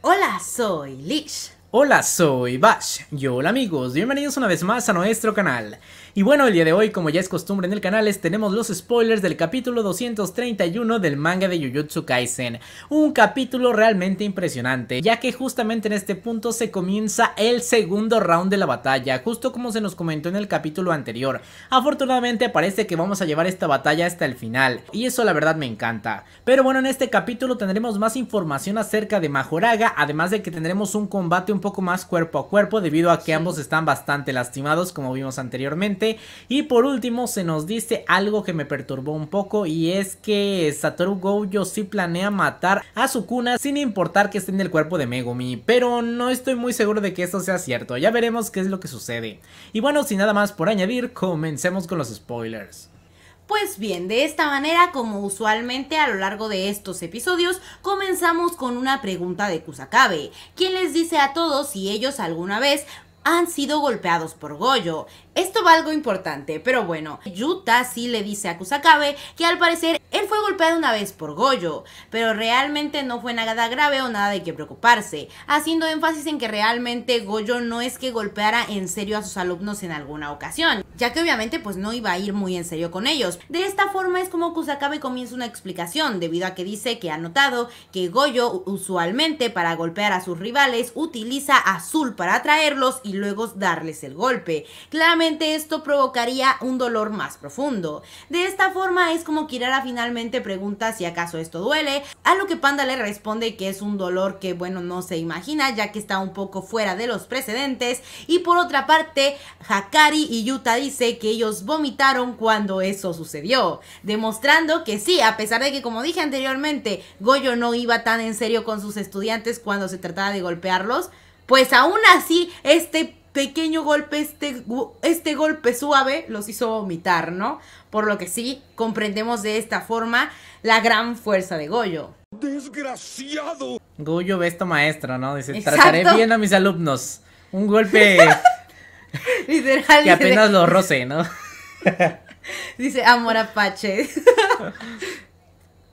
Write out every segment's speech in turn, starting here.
Hola, soy Lish. Hola, soy Bash. Y hola amigos, bienvenidos una vez más a nuestro canal. Y bueno, el día de hoy, como ya es costumbre en el canal, es, tenemos los spoilers del capítulo 231 del manga de Jujutsu Kaisen. Un capítulo realmente impresionante, ya que justamente en este punto se comienza el segundo round de la batalla, justo como se nos comentó en el capítulo anterior. Afortunadamente parece que vamos a llevar esta batalla hasta el final, y eso la verdad me encanta. Pero bueno, en este capítulo tendremos más información acerca de Majoraga, además de que tendremos un combate un poco más cuerpo a cuerpo debido a que ambos están bastante lastimados como vimos anteriormente. Y por último se nos dice algo que me perturbó un poco y es que Satoru Gojo sí planea matar a Sukuna sin importar que esté en el cuerpo de Megumi. Pero no estoy muy seguro de que esto sea cierto, ya veremos qué es lo que sucede. Y bueno, sin nada más por añadir, comencemos con los spoilers. Pues bien, de esta manera, como usualmente a lo largo de estos episodios, comenzamos con una pregunta de Kusakabe, quien les dice a todos si ellos alguna vez han sido golpeados por Goyo. Esto va algo importante, pero bueno, Yuta sí le dice a Kusakabe que al parecer él fue golpeado una vez por Goyo, pero realmente no fue nada grave o nada de que preocuparse, haciendo énfasis en que realmente Goyo no es que golpeara en serio a sus alumnos en alguna ocasión, ya que obviamente pues no iba a ir muy en serio con ellos. De esta forma es como Kusakabe comienza una explicación, debido a que dice que ha notado que Goyo usualmente para golpear a sus rivales utiliza azul para atraerlos y luego darles el golpe. Claramente esto provocaría un dolor más profundo. De esta forma es como Kirara finalmente pregunta si acaso esto duele, a lo que Panda le responde que es un dolor que bueno no se imagina ya que está un poco fuera de los precedentes y por otra parte Hakari y Yuta dice que ellos vomitaron cuando eso sucedió, demostrando que sí, a pesar de que como dije anteriormente, Goyo no iba tan en serio con sus estudiantes cuando se trataba de golpearlos, pues aún así este pequeño golpe, este, este golpe suave los hizo vomitar, ¿no? Por lo que sí, comprendemos de esta forma la gran fuerza de Goyo. ¡Desgraciado! Goyo ve esto maestro, ¿no? Dice, trataré bien a mis alumnos. Un golpe... Literal. Que apenas lo roce, ¿no? dice, amor apache.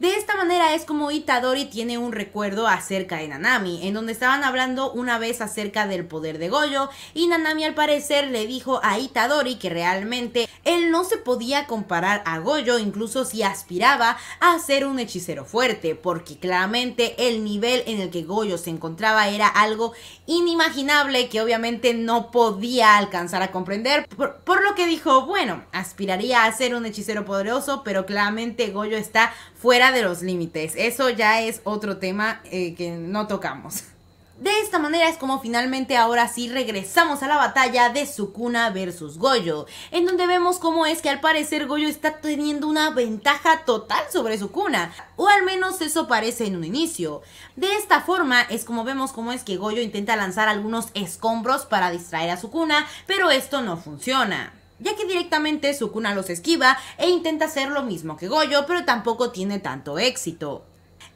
De esta manera es como Itadori tiene un recuerdo acerca de Nanami, en donde estaban hablando una vez acerca del poder de Goyo y Nanami al parecer le dijo a Itadori que realmente él no se podía comparar a Goyo incluso si aspiraba a ser un hechicero fuerte, porque claramente el nivel en el que Goyo se encontraba era algo inimaginable que obviamente no podía alcanzar a comprender, por, lo que dijo, bueno, aspiraría a ser un hechicero poderoso, pero claramente Goyo está fuera de los límites. Eso ya es otro tema eh, que no tocamos. De esta manera es como finalmente ahora sí regresamos a la batalla de Sukuna versus Goyo, en donde vemos cómo es que al parecer Goyo está teniendo una ventaja total sobre Sukuna, o al menos eso parece en un inicio. De esta forma es como vemos cómo es que Goyo intenta lanzar algunos escombros para distraer a Sukuna, pero esto no funciona ya que directamente Sukuna los esquiva e intenta hacer lo mismo que Goyo, pero tampoco tiene tanto éxito.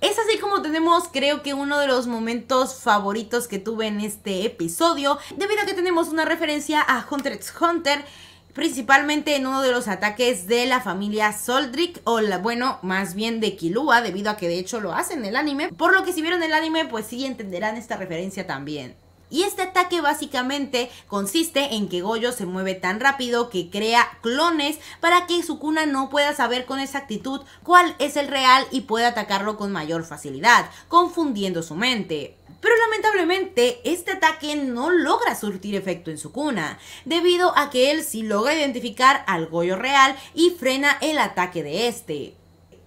Es así como tenemos creo que uno de los momentos favoritos que tuve en este episodio, debido a que tenemos una referencia a Hunter x Hunter, principalmente en uno de los ataques de la familia Soldrick, o la, bueno, más bien de Kilua, debido a que de hecho lo hacen en el anime, por lo que si vieron el anime pues sí entenderán esta referencia también. Y este ataque básicamente consiste en que Goyo se mueve tan rápido que crea clones para que Sukuna no pueda saber con exactitud cuál es el real y pueda atacarlo con mayor facilidad, confundiendo su mente. Pero lamentablemente, este ataque no logra surtir efecto en Sukuna, debido a que él sí logra identificar al Goyo real y frena el ataque de este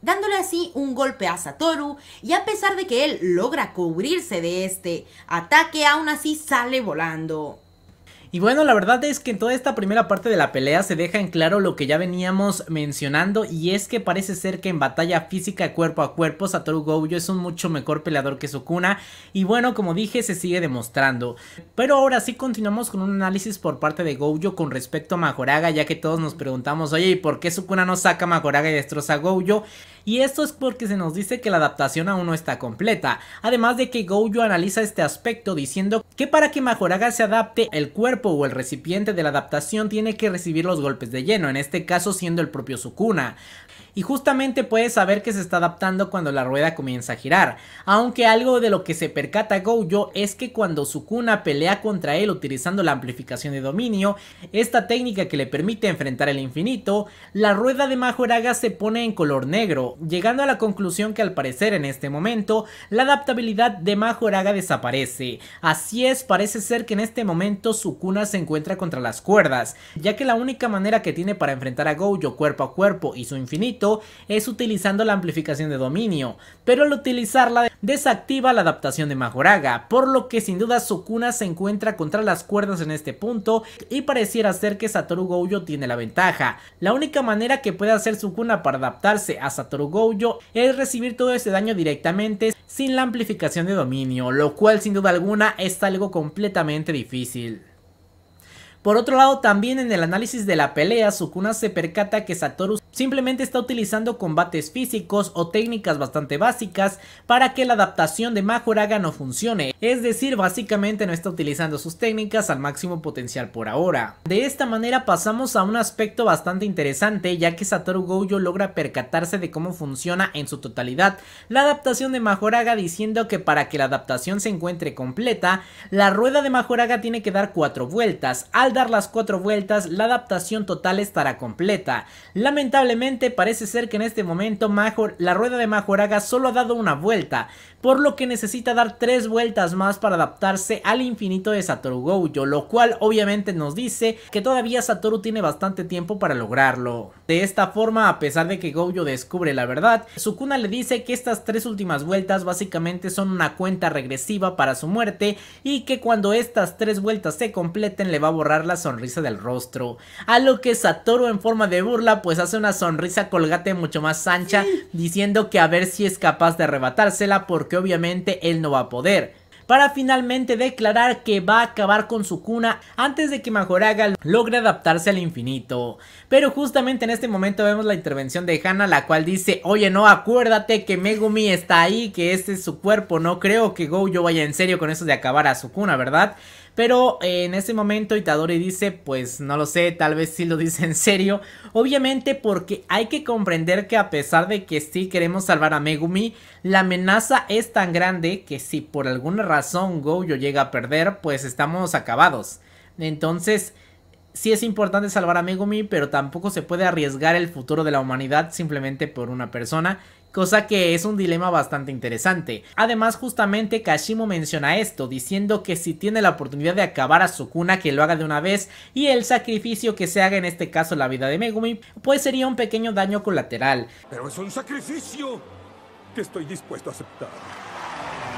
dándole así un golpe a Satoru y a pesar de que él logra cubrirse de este ataque, aún así sale volando. Y bueno, la verdad es que en toda esta primera parte de la pelea se deja en claro lo que ya veníamos mencionando y es que parece ser que en batalla física cuerpo a cuerpo Satoru Gojo es un mucho mejor peleador que Sukuna y bueno, como dije, se sigue demostrando. Pero ahora sí continuamos con un análisis por parte de Gojo con respecto a Majoraga ya que todos nos preguntamos, oye, ¿y por qué Sukuna no saca a Majoraga y destroza a Gojo? Y esto es porque se nos dice que la adaptación aún no está completa, además de que Gojo analiza este aspecto diciendo que para que Majoraga se adapte el cuerpo o el recipiente de la adaptación tiene que recibir los golpes de lleno, en este caso siendo el propio Sukuna y justamente puede saber que se está adaptando cuando la rueda comienza a girar. Aunque algo de lo que se percata Gojo es que cuando Sukuna pelea contra él utilizando la amplificación de dominio, esta técnica que le permite enfrentar el infinito, la rueda de Majoraga se pone en color negro, llegando a la conclusión que al parecer en este momento la adaptabilidad de Majoraga desaparece. Así es, parece ser que en este momento Sukuna se encuentra contra las cuerdas, ya que la única manera que tiene para enfrentar a Gojo cuerpo a cuerpo y su infinito es utilizando la amplificación de dominio, pero al utilizarla desactiva la adaptación de Majoraga, por lo que sin duda Sukuna se encuentra contra las cuerdas en este punto y pareciera ser que Satoru Gojo tiene la ventaja. La única manera que puede hacer Sukuna para adaptarse a Satoru Gojo es recibir todo ese daño directamente sin la amplificación de dominio, lo cual sin duda alguna es algo completamente difícil. Por otro lado, también en el análisis de la pelea, Sukuna se percata que Satoru simplemente está utilizando combates físicos o técnicas bastante básicas para que la adaptación de Majoraga no funcione, es decir, básicamente no está utilizando sus técnicas al máximo potencial por ahora. De esta manera pasamos a un aspecto bastante interesante ya que Satoru Gojo logra percatarse de cómo funciona en su totalidad la adaptación de Majoraga diciendo que para que la adaptación se encuentre completa, la rueda de Majoraga tiene que dar cuatro vueltas, dar las cuatro vueltas, la adaptación total estará completa. Lamentablemente parece ser que en este momento Major, la rueda de Majoraga solo ha dado una vuelta, por lo que necesita dar tres vueltas más para adaptarse al infinito de Satoru Gojo, lo cual obviamente nos dice que todavía Satoru tiene bastante tiempo para lograrlo. De esta forma, a pesar de que Gojo descubre la verdad, Sukuna le dice que estas tres últimas vueltas básicamente son una cuenta regresiva para su muerte y que cuando estas tres vueltas se completen le va a borrar la sonrisa del rostro. A lo que Satoru en forma de burla pues hace una sonrisa colgate mucho más ancha diciendo que a ver si es capaz de arrebatársela porque obviamente él no va a poder para finalmente declarar que va a acabar con su cuna antes de que Majoraga logre adaptarse al infinito. Pero justamente en este momento vemos la intervención de Hana la cual dice, oye no, acuérdate que Megumi está ahí, que este es su cuerpo, no creo que Gojo vaya en serio con eso de acabar a su cuna, ¿verdad? Pero eh, en ese momento Itadori dice, pues no lo sé, tal vez sí lo dice en serio. Obviamente porque hay que comprender que a pesar de que sí queremos salvar a Megumi, la amenaza es tan grande que si por alguna razón Gojo llega a perder, pues estamos acabados. Entonces, sí es importante salvar a Megumi, pero tampoco se puede arriesgar el futuro de la humanidad simplemente por una persona cosa que es un dilema bastante interesante. Además justamente Kashimo menciona esto, diciendo que si tiene la oportunidad de acabar a Sukuna que lo haga de una vez y el sacrificio que se haga en este caso la vida de Megumi, pues sería un pequeño daño colateral. Pero es un sacrificio que estoy dispuesto a aceptar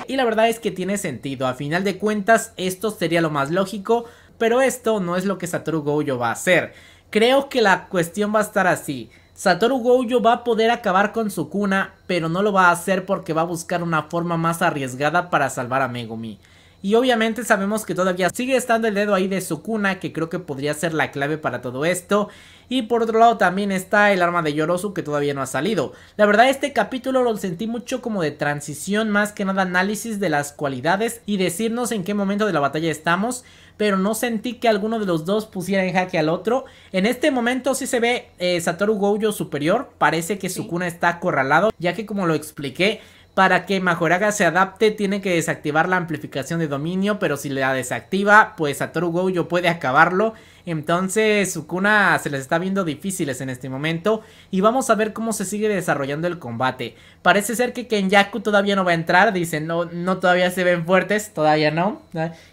y la verdad es que tiene sentido, a final de cuentas esto sería lo más lógico, pero esto no es lo que Satoru Gojo va a hacer. Creo que la cuestión va a estar así, Satoru Gojo va a poder acabar con su cuna pero no lo va a hacer porque va a buscar una forma más arriesgada para salvar a Megumi. Y obviamente sabemos que todavía sigue estando el dedo ahí de Sukuna, que creo que podría ser la clave para todo esto. Y por otro lado también está el arma de Yorosu que todavía no ha salido. La verdad este capítulo lo sentí mucho como de transición, más que nada análisis de las cualidades y decirnos en qué momento de la batalla estamos. Pero no sentí que alguno de los dos pusiera en jaque al otro. En este momento sí se ve eh, Satoru Gojo superior. Parece que Sukuna está acorralado. Ya que como lo expliqué, para que Majoraga se adapte tiene que desactivar la amplificación de dominio, pero si la desactiva, pues a Toru yo puede acabarlo. Entonces Sukuna se les está viendo difíciles en este momento y vamos a ver cómo se sigue desarrollando el combate. Parece ser que Kenyaku todavía no va a entrar, dicen, no, no todavía se ven fuertes, todavía no.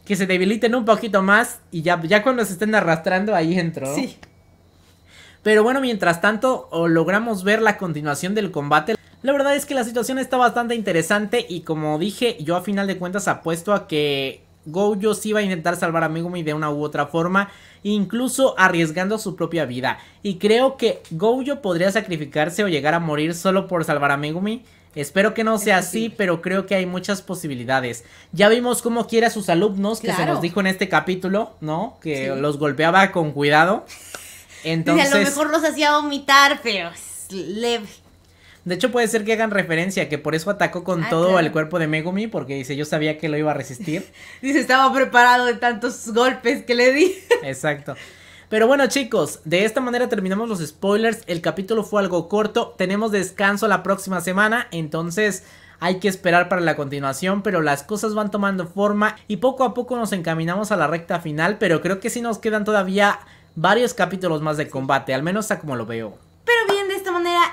Que se debiliten un poquito más y ya, ya cuando se estén arrastrando ahí entro. Sí. Pero bueno, mientras tanto, logramos ver la continuación del combate. La verdad es que la situación está bastante interesante y como dije, yo a final de cuentas apuesto a que Gojo sí va a intentar salvar a Megumi de una u otra forma, incluso arriesgando su propia vida. Y creo que Gojo podría sacrificarse o llegar a morir solo por salvar a Megumi. Espero que no sea así, pero creo que hay muchas posibilidades. Ya vimos cómo quiere a sus alumnos, que se nos dijo en este capítulo, ¿no? Que los golpeaba con cuidado. Entonces... Y a lo mejor los hacía vomitar, pero de hecho, puede ser que hagan referencia, que por eso atacó con ah, todo el cuerpo de Megumi, porque dice, yo sabía que lo iba a resistir. dice, estaba preparado de tantos golpes que le di. Exacto. Pero bueno chicos, de esta manera terminamos los spoilers, el capítulo fue algo corto, tenemos descanso la próxima semana, entonces hay que esperar para la continuación, pero las cosas van tomando forma y poco a poco nos encaminamos a la recta final, pero creo que sí nos quedan todavía varios capítulos más de combate, al menos a como lo veo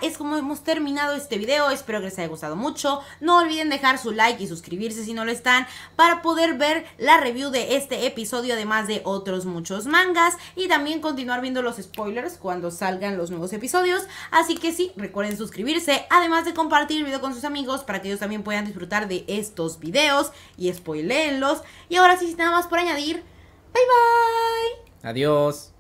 es como hemos terminado este video. Espero que les haya gustado mucho. No olviden dejar su like y suscribirse si no lo están para poder ver la review de este episodio, además de otros muchos mangas. Y también continuar viendo los spoilers cuando salgan los nuevos episodios. Así que sí, recuerden suscribirse, además de compartir el video con sus amigos para que ellos también puedan disfrutar de estos videos y spoileenlos. Y ahora sí, nada más por añadir, bye bye. Adiós.